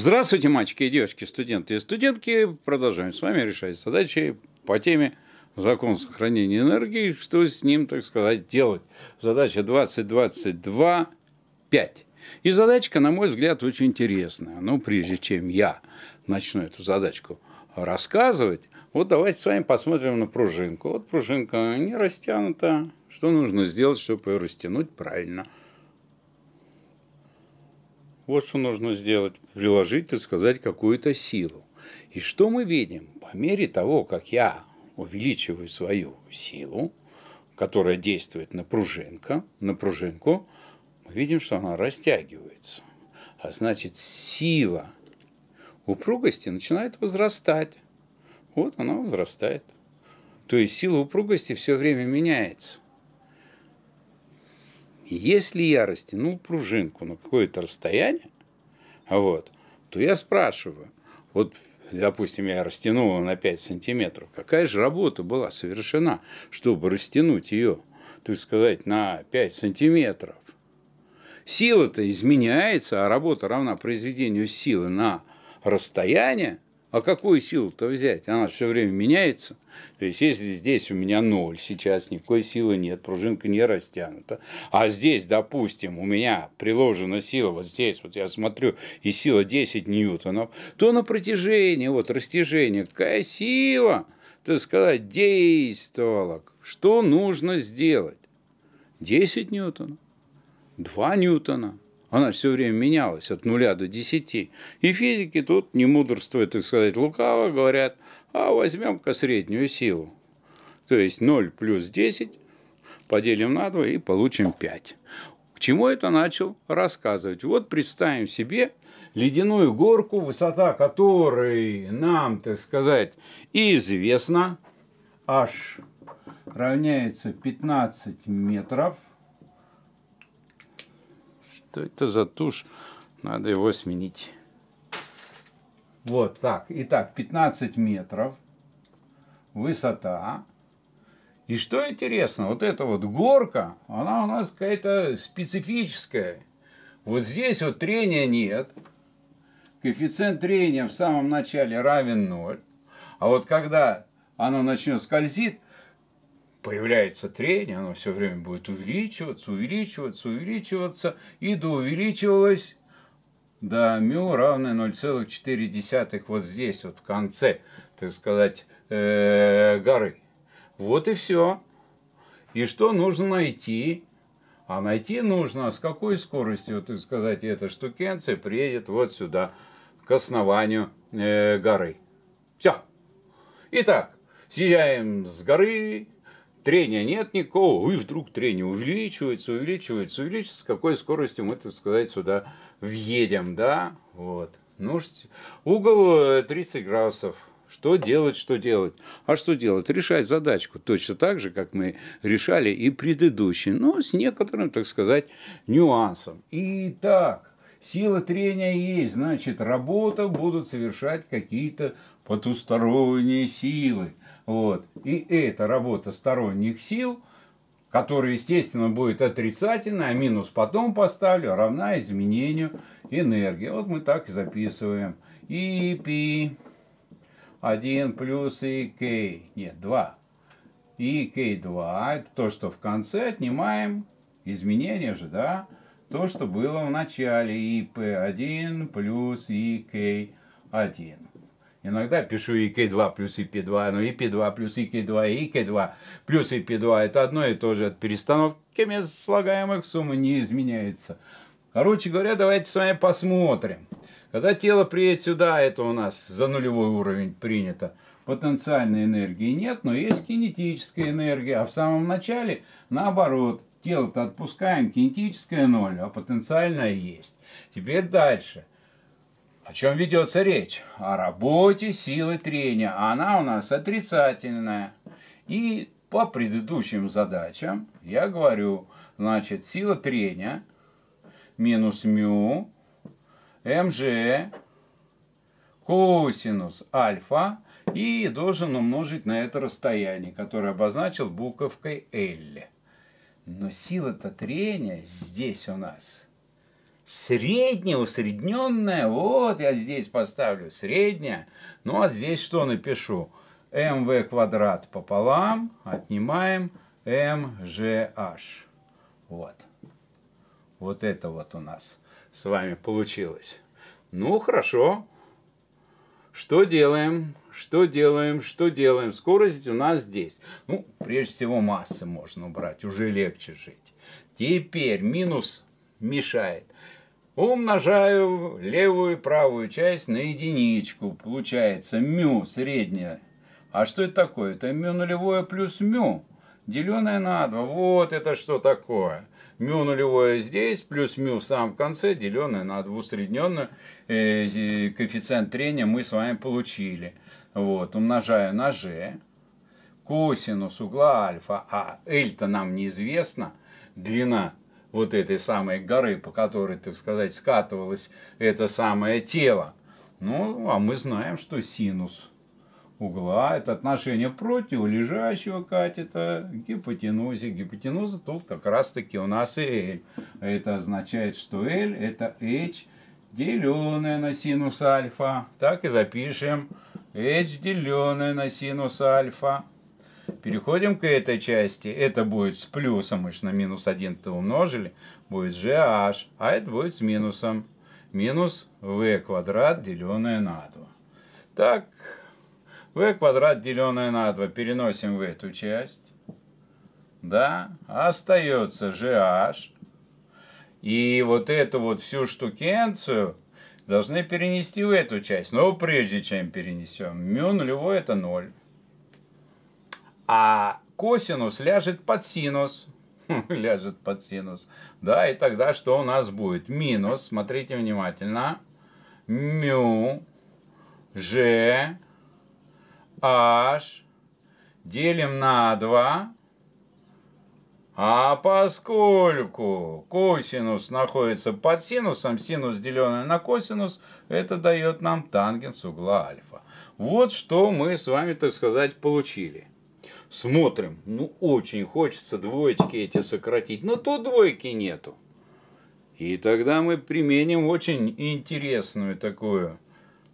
Здравствуйте, мальчики и девочки, студенты и студентки. Продолжаем с вами решать задачи по теме закон сохранения энергии, что с ним, так сказать, делать. Задача 2022 5. И задачка, на мой взгляд, очень интересная. Но прежде чем я начну эту задачку рассказывать, вот давайте с вами посмотрим на пружинку. Вот пружинка не растянута. Что нужно сделать, чтобы ее растянуть правильно? Вот что нужно сделать. Приложить, так сказать, какую-то силу. И что мы видим? По мере того, как я увеличиваю свою силу, которая действует на пружинку, на пружинку, мы видим, что она растягивается. А значит, сила упругости начинает возрастать. Вот она возрастает. То есть сила упругости все время меняется. Если я растянул пружинку на какое-то расстояние, вот, то я спрашиваю, вот допустим, я растянула на 5 сантиметров, какая же работа была совершена, чтобы растянуть ее, так сказать, на 5 сантиметров? Сила-то изменяется, а работа равна произведению силы на расстояние – а какую силу-то взять? Она все время меняется. То есть, если здесь у меня ноль, сейчас никакой силы нет, пружинка не растянута. А здесь, допустим, у меня приложена сила, вот здесь, вот я смотрю, и сила 10 ньютонов, то на протяжении, вот растяжение, какая сила, так сказать, действовала. Что нужно сделать? 10 ньютонов, 2 ньютона, она все время менялась от нуля до десяти. И физики тут, не мудрствуя, так сказать, лукаво, говорят, а возьмем-ка среднюю силу. То есть 0 плюс 10 поделим на 2 и получим 5. К чему это начал рассказывать? Вот представим себе ледяную горку, высота которой нам, так сказать, известна. H равняется 15 метров – что это за тушь? Надо его сменить. Вот так. Итак, 15 метров высота. И что интересно, вот эта вот горка, она у нас какая-то специфическая. Вот здесь вот трения нет. Коэффициент трения в самом начале равен 0. А вот когда оно начнет скользить, появляется трение, оно все время будет увеличиваться, увеличиваться, увеличиваться, и доувеличивалось до μ равное 0,4 вот здесь, вот в конце, так сказать, э, горы. Вот и все. И что нужно найти? А найти нужно, а с какой скоростью, так сказать, эта штукенция приедет вот сюда, к основанию -э горы. Все. Итак, съезжаем с горы, трения нет никакого, и вдруг трение увеличивается, увеличивается, увеличивается, с какой скоростью мы, так сказать, сюда въедем, да, вот. Ну, угол 30 э, градусов, что делать, что делать? А что делать? Решать задачку точно так же, как мы решали и предыдущие, но с некоторым, так сказать, нюансом. Итак, сила трения есть, значит, работа будут совершать какие-то потусторонние силы. Вот. И это работа сторонних сил, которая, естественно, будет отрицательная, а минус потом поставлю, равна изменению энергии. Вот мы так и записываем. И пи 1 плюс и k, нет, 2. И k2, а это то, что в конце отнимаем изменение же, да, то, что было в начале, и p1 плюс и k1. Иногда пишу ИК2 плюс ИП2, но ИП2 плюс ИК2 и ИК2 плюс ИП2 это одно и то же. От перестановки слагаемых сумма не изменяется. Короче говоря, давайте с вами посмотрим. Когда тело приедет сюда, это у нас за нулевой уровень принято. Потенциальной энергии нет, но есть кинетическая энергия. А в самом начале, наоборот, тело-то отпускаем, кинетическая ноль, а потенциальная есть. Теперь дальше. Дальше. О чем ведется речь? О работе силы трения. Она у нас отрицательная. И по предыдущим задачам я говорю, значит, сила трения минус мю mg эм косинус альфа и должен умножить на это расстояние, которое обозначил буковкой L. Но сила-то трения здесь у нас – Среднее, усредненное, вот я здесь поставлю среднее. Ну а здесь что напишу? МВ квадрат пополам, отнимаем МЖH. Вот. Вот это вот у нас с вами получилось. Ну, хорошо. Что делаем? Что делаем? Что делаем? Скорость у нас здесь. Ну, прежде всего массы можно убрать, уже легче жить. Теперь минус мешает. Умножаю левую и правую часть на единичку. Получается мю средняя. А что это такое? Это мю нулевое плюс мю, деленное на 2. Вот это что такое. Мю нулевое здесь, плюс мю в самом конце, деленное на 2 усредненную. Э, э, коэффициент трения мы с вами получили. Вот, умножаю на g. Косинус угла альфа, а L-то нам неизвестно. Длина вот этой самой горы, по которой, так сказать, скатывалось это самое тело. Ну, а мы знаем, что синус угла – это отношение противолежащего катета к гипотенузе. Гипотенуза тут как раз-таки у нас L. Это означает, что L – это H, деленное на синус альфа. Так и запишем. H, деленное на синус альфа. Переходим к этой части. Это будет с плюсом, мы же на минус 1-то умножили. Будет gh, а это будет с минусом. Минус v квадрат, деленное на 2. Так, v квадрат, деленное на 2, переносим в эту часть. Да, остается gh. И вот эту вот всю штукенцию должны перенести в эту часть. Но прежде чем перенесем, мю нулевой это 0 а косинус ляжет под синус. ляжет под синус. Да, и тогда что у нас будет? Минус, смотрите внимательно, мю, Ж h, делим на 2. А поскольку косинус находится под синусом, синус деленный на косинус, это дает нам тангенс угла альфа. Вот что мы с вами, так сказать, получили смотрим, ну очень хочется двоечки эти сократить, но тут двойки нету. И тогда мы применим очень интересную такую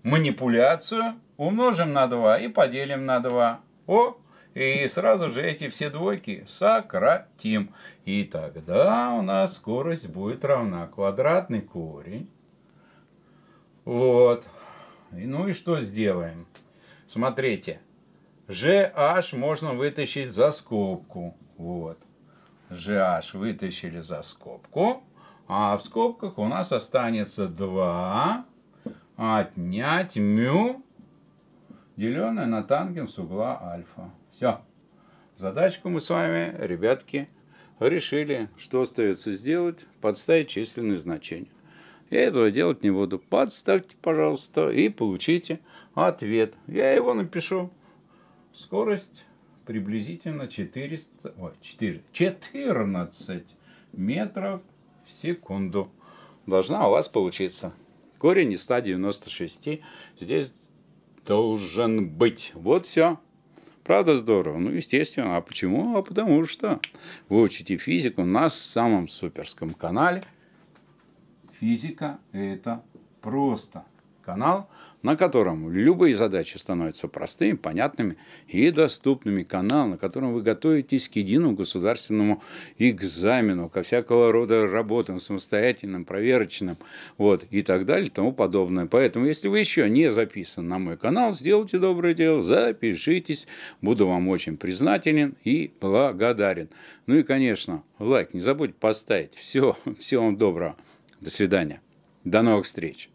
манипуляцию, умножим на 2 и поделим на 2. О, и сразу же эти все двойки сократим. И тогда у нас скорость будет равна квадратный корень. Вот. И Ну и что сделаем? Смотрите. GH можно вытащить за скобку. Вот. GH вытащили за скобку. А в скобках у нас останется 2 отнять μ, деленное на тангенс угла альфа. Все. Задачку мы с вами, ребятки, решили, что остается сделать. Подставить численные значения. Я этого делать не буду. Подставьте, пожалуйста, и получите ответ. Я его напишу. Скорость приблизительно 400, о, 4, 14 метров в секунду. Должна у вас получиться. Корень из 196 здесь должен быть. Вот все. Правда здорово? Ну, естественно. А почему? А потому что вы учите физику на самом суперском канале. Физика – это просто канал, на котором любые задачи становятся простыми, понятными и доступными. Канал, на котором вы готовитесь к единому государственному экзамену, ко всякого рода работам, самостоятельным, проверочным вот, и так далее и тому подобное. Поэтому, если вы еще не записаны на мой канал, сделайте доброе дело, запишитесь. Буду вам очень признателен и благодарен. Ну и, конечно, лайк не забудь поставить. Все, всего вам доброго. До свидания. До новых встреч.